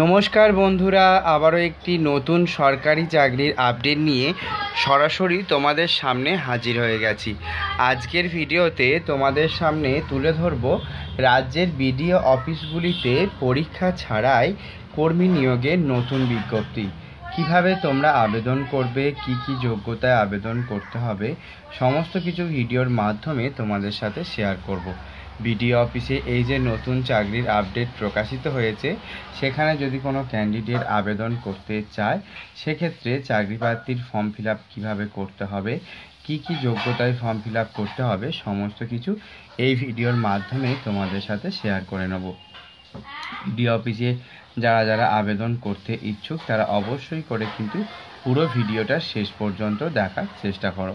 নমস্কার বন্ধুরা আবারও একটি নতুন সরকারি চাকরির আপডেট নিয়ে সরাসরি তোমাদের সামনে হাজির হয়ে গেছি আজকের ভিডিওতে তোমাদের সামনে তুলে ধরব রাজ্যের বিডিও অফিসগুলিতে পরীক্ষা ছাড়াই কর্মী নিয়োগের নতুন বিজ্ঞপ্তি কিভাবে তোমরা আবেদন করবে কি কি যোগ্যতায় আবেদন করতে হবে সমস্ত কিছু ভিডিওর মাধ্যমে তোমাদের সাথে শেয়ার করব বিডি অফিসে এই যে নতুন চাকরির আপডেট প্রকাশিত হয়েছে সেখানে যদি কোনো ক্যান্ডিডেট আবেদন করতে চায় সেক্ষেত্রে চাকরি প্রার্থীর ফর্ম ফিল আপ কীভাবে করতে হবে কি কি যোগ্যতায় ফর্ম ফিল আপ করতে হবে সমস্ত কিছু এই ভিডিওর মাধ্যমে তোমাদের সাথে শেয়ার করে নেব বিডি অফিসে যারা যারা আবেদন করতে ইচ্ছুক তারা অবশ্যই করে কিন্তু পুরো ভিডিওটা শেষ পর্যন্ত দেখার চেষ্টা করো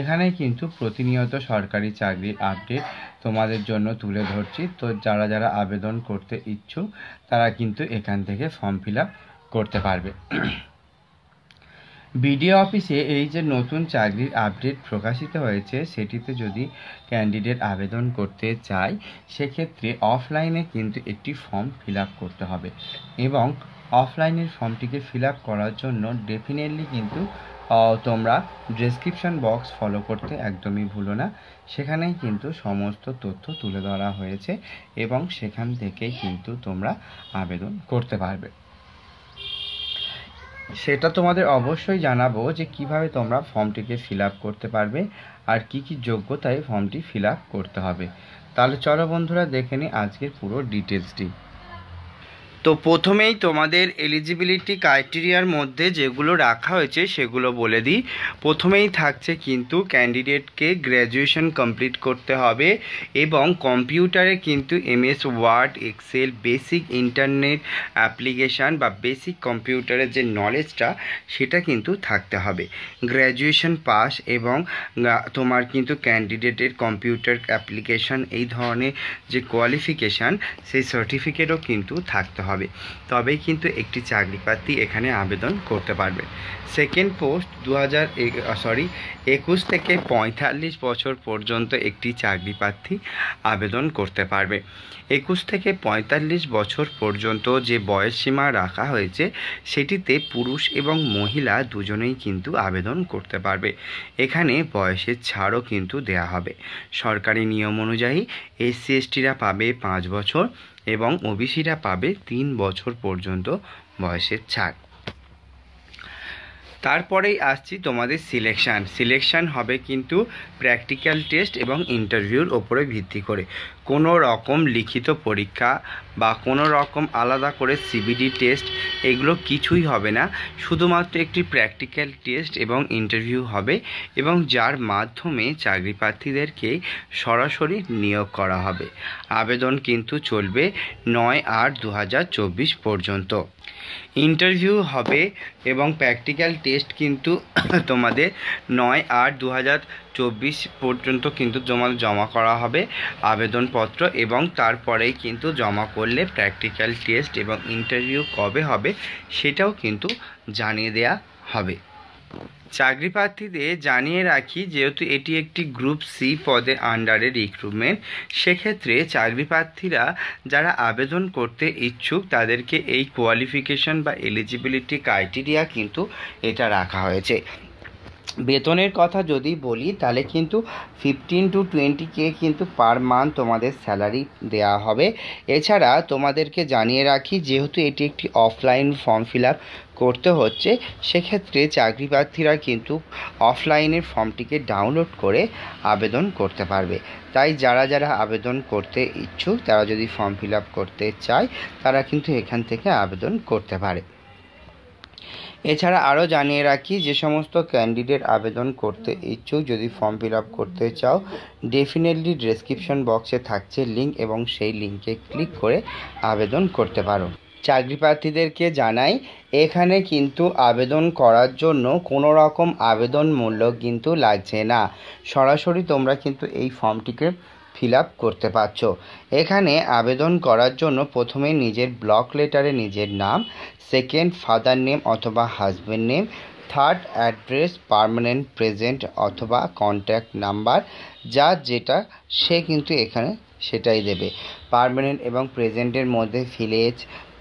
এখানে কিন্তু প্রতিনিয়ত সরকারি চাকরির আপডেট তোমাদের জন্য তুলে ধরছি তো যারা যারা আবেদন করতে ইচ্ছুক তারা কিন্তু এখান থেকে ফর্ম ফিল করতে পারবে বিডিও অফিসে এই যে নতুন চাকরির আপডেট প্রকাশিত হয়েছে সেটিতে যদি ক্যান্ডিডেট আবেদন করতে চায় সেক্ষেত্রে অফলাইনে কিন্তু একটি ফর্ম ফিল করতে হবে এবং অফলাইনের ফর্মটিকে ফিল করার জন্য ডেফিনেটলি কিন্তু তোমরা ডেসক্রিপশান বক্স ফলো করতে একদমই ভুলো না সেখানেই কিন্তু সমস্ত তথ্য তুলে ধরা হয়েছে এবং সেখান থেকেই কিন্তু তোমরা আবেদন করতে পারবে সেটা তোমাদের অবশ্যই জানাবো যে কিভাবে তোমরা ফর্মটিকে ফিল করতে পারবে আর কি কি যোগ্যতায় ফর্মটি ফিল করতে হবে তাহলে চলো বন্ধুরা দেখে নিই আজকের পুরো ডিটেলসটি তো প্রথমেই তোমাদের এলিজিবিলিটি ক্রাইটেরিয়ার মধ্যে যেগুলো রাখা হয়েছে সেগুলো বলে দিই প্রথমেই থাকছে কিন্তু ক্যান্ডিডেটকে গ্র্যাজুয়েশন কমপ্লিট করতে হবে এবং কম্পিউটারে কিন্তু MS Word Excel basic internet application বা বেসিক কম্পিউটারের যে নলেজটা সেটা কিন্তু থাকতে হবে গ্র্যাজুয়েশন পাস এবং তোমার কিন্তু ক্যান্ডিডেটের কম্পিউটার অ্যাপ্লিকেশান এই ধরনের যে কোয়ালিফিকেশান সেই সার্টিফিকেটও কিন্তু থাকতে হবে হবে তবেই কিন্তু একটি চাকরি প্রার্থী এখানে আবেদন করতে পারবে সেকেন্ড পোস্ট দু সরি একুশ থেকে পঁয়তাল্লিশ বছর পর্যন্ত একটি চাকরি প্রার্থী আবেদন করতে পারবে একুশ থেকে পঁয়তাল্লিশ বছর পর্যন্ত যে বয়সসীমা রাখা হয়েছে সেটিতে পুরুষ এবং মহিলা দুজনেই কিন্তু আবেদন করতে পারবে এখানে বয়সের ছাড়ও কিন্তু দেয়া হবে সরকারি নিয়ম অনুযায়ী এসসি এসটিরা পাবে পাঁচ বছর এবং ওবিসিরা পাবে তিন বছর পর্যন্ত বয়সের ছাড় তারপরেই আসছি তোমাদের সিলেকশান সিলেকশান হবে কিন্তু প্র্যাকটিক্যাল টেস্ট এবং ইন্টারভিউর ওপরে ভিত্তি করে কোনো রকম লিখিত পরীক্ষা বা কোনো রকম আলাদা করে সিবিডি টেস্ট এগুলো কিছুই হবে না শুধুমাত্র একটি প্র্যাকটিক্যাল টেস্ট এবং ইন্টারভিউ হবে এবং যার মাধ্যমে চাকরি প্রার্থীদেরকে সরাসরি নিয়োগ করা হবে আবেদন কিন্তু চলবে নয় আট দু পর্যন্ত ইন্টারভিউ হবে এবং প্র্যাকটিক্যাল টেস্ট কিন্তু তোমাদের নয় আট দু পর্যন্ত কিন্তু জমা জমা করা হবে আবেদনপত্র এবং তারপরেই কিন্তু জমা করলে প্র্যাকটিক্যাল টেস্ট এবং ইন্টারভিউ কবে হবে সেটাও কিন্তু জানিয়ে দেয়া হবে চাকরি প্রার্থীদের জানিয়ে রাখি যেহেতু এটি একটি গ্রুপ সি পদে আন্ডারে রিক্রুটমেন্ট সেক্ষেত্রে চাকরি প্রার্থীরা যারা আবেদন করতে ইচ্ছুক তাদেরকে এই কোয়ালিফিকেশন বা এলিজিবিলিটি ক্রাইটেরিয়া কিন্তু এটা রাখা হয়েছে বেতনের কথা যদি বলি তাহলে কিন্তু ফিফটিন টু টোয়েন্টি কে কিন্তু পার মান্থ তোমাদের স্যালারি দেওয়া হবে এছাড়া তোমাদেরকে জানিয়ে রাখি যেহেতু এটি একটি অফলাইন ফর্ম ফিল আপ করতে হচ্ছে সেক্ষেত্রে চাকরি প্রার্থীরা কিন্তু অফলাইনের ফর্মটিকে ডাউনলোড করে আবেদন করতে পারবে তাই যারা যারা আবেদন করতে ইচ্ছুক তারা যদি ফর্ম ফিল আপ করতে চায় তারা কিন্তু এখান থেকে আবেদন করতে পারে এছাড়া আরও জানিয়ে রাখি যে সমস্ত ক্যান্ডিডেট আবেদন করতে ইচ্ছুক যদি ফর্ম ফিল আপ করতে চাও ডেফিনেটলি ডেসক্রিপশন বক্সে থাকছে লিঙ্ক এবং সেই লিঙ্কে ক্লিক করে আবেদন করতে পারো চাকরি প্রার্থীদেরকে জানাই এখানে কিন্তু আবেদন করার জন্য কোনো রকম আবেদন মূল্য কিন্তু লাগছে না সরাসরি তোমরা কিন্তু এই ফর্মটিকে ফিল আপ করতে পারছো এখানে আবেদন করার জন্য প্রথমে নিজের ব্লক লেটারে নিজের নাম সেকেন্ড ফাদার নেম অথবা husband name third address permanent present অথবা কন্ট্যাক্ট নাম্বার যা যেটা সে কিন্তু এখানে সেটাই দেবে পারমানেন্ট এবং প্রেজেন্টের মধ্যে ভিলেজ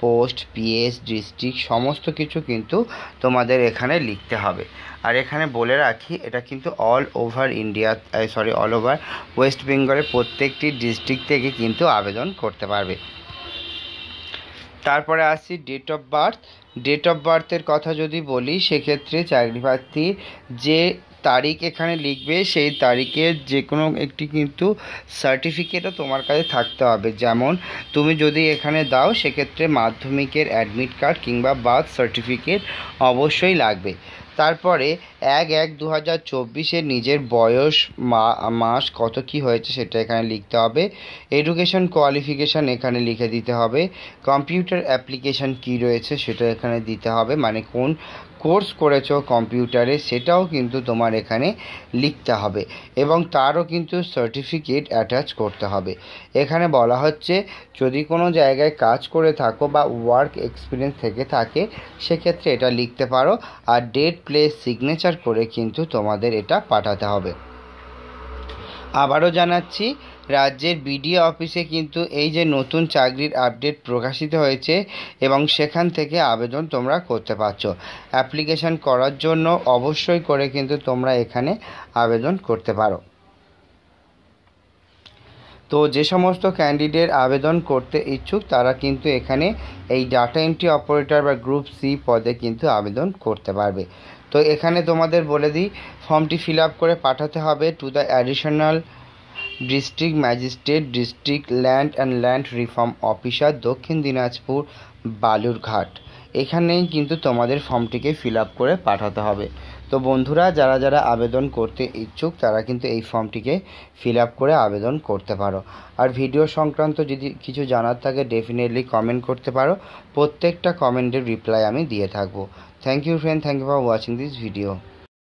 পোস্ট পিএস ডিস্ট্রিক্ট সমস্ত কিছু কিন্তু তোমাদের এখানে লিখতে হবে আর এখানে বলে রাখি এটা কিন্তু all over India sorry all over West বেঙ্গলের প্রত্যেকটি ডিস্ট্রিক্ট থেকে কিন্তু আবেদন করতে পারবে তারপরে আসছি date of birth date of বার্থের কথা যদি বলি সেক্ষেত্রে চাকরি প্রার্থী যে তারিখ এখানে লিখবে সেই তারিখের যে কোনো একটি কিন্তু সার্টিফিকেটও তোমার কাছে থাকতে হবে যেমন তুমি যদি এখানে দাও সেক্ষেত্রে মাধ্যমিকের অ্যাডমিট কার্ড কিংবা বার্থ সার্টিফিকেট অবশ্যই লাগবে তারপরে এক এক দু হাজার চব্বিশে নিজের বয়স মাস কত কি হয়েছে সেটা এখানে লিখতে হবে এডুকেশন কোয়ালিফিকেশান এখানে লিখে দিতে হবে কম্পিউটার অ্যাপ্লিকেশান কি রয়েছে সেটা এখানে দিতে হবে মানে কোন কোর্স করেছো কম্পিউটারে সেটাও কিন্তু তোমার এখানে লিখতে হবে এবং তারও কিন্তু সার্টিফিকেট অ্যাটাচ করতে হবে এখানে বলা হচ্ছে যদি কোনো জায়গায় কাজ করে থাকো বা ওয়ার্ক এক্সপিরিয়েন্স থেকে থাকে সেক্ষেত্রে এটা লিখতে পারো আর ডেট প্লেস সিগনেচার রেজিস্টার করে কিন্তু তোমাদের এটা পাঠাতে হবে আবারও জানাচ্ছি রাজ্যের বিডিও অফিসে কিন্তু এই যে নতুন চাকরির আপডেট প্রকাশিত হয়েছে এবং সেখান থেকে আবেদন তোমরা করতে পারছো অ্যাপ্লিকেশান করার জন্য অবশ্যই করে কিন্তু তোমরা এখানে আবেদন করতে পারো তো যে সমস্ত ক্যান্ডিডেট আবেদন করতে ইচ্ছুক তারা কিন্তু এখানে এই ডাটা এন্ট্রি অপারেটর বা গ্রুপ সি পদে কিন্তু আবেদন করতে পারবে তো এখানে তোমাদের বলে দিই ফর্মটি ফিল আপ করে পাঠাতে হবে to the additional district magistrate district land and land reform officer Dakshin Dinajpur Balurghat এখানেই কিন্তু তোমাদের ফর্মটিকে ফিল আপ করে পাঠাতে হবে তো বন্ধুরা যারা যারা আবেদন করতে ইচ্ছুক তারা কিন্তু এই ফর্মটিকে ফিল আপ করে আবেদন করতে পারো আর ভিডিও সংক্রান্ত যদি কিছু জানার থাকে ডেফিনেটলি কমেন্ট করতে পারো প্রত্যেকটা কমেন্টের রিপ্লাই আমি দিয়ে থাকবো thank you friend thank you for watching this video